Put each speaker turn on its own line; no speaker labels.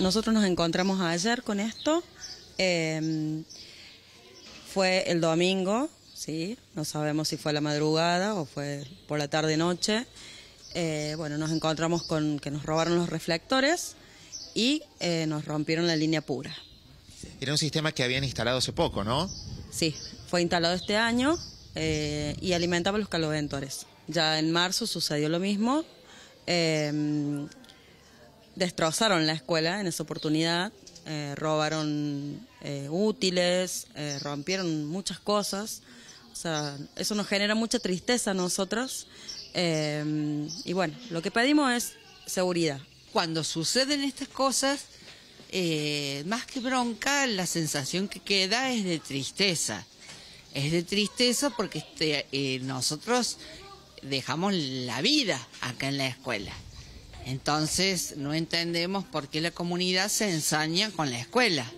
nosotros nos encontramos ayer con esto. Em, fue el domingo, ¿sí? No sabemos si fue a la madrugada o fue por la tarde-noche. Eh, bueno, nos encontramos con que nos robaron los reflectores y eh, nos rompieron la línea pura.
Era un sistema que habían instalado hace poco, ¿no?
Sí, fue instalado este año eh, y alimentaba los caloventores. Ya en marzo sucedió lo mismo. Em, destrozaron la escuela en esa oportunidad, eh, robaron eh, útiles, eh, rompieron muchas cosas. O sea, eso nos genera mucha tristeza a nosotros. y bueno, lo que pedimos es seguridad. Cuando suceden estas cosas,
más que bronca, la sensación que queda es de tristeza. Es de tristeza porque este, nosotros dejamos la vida acá en la escuela. Entonces no entendemos por qué la comunidad se ensaña con la escuela.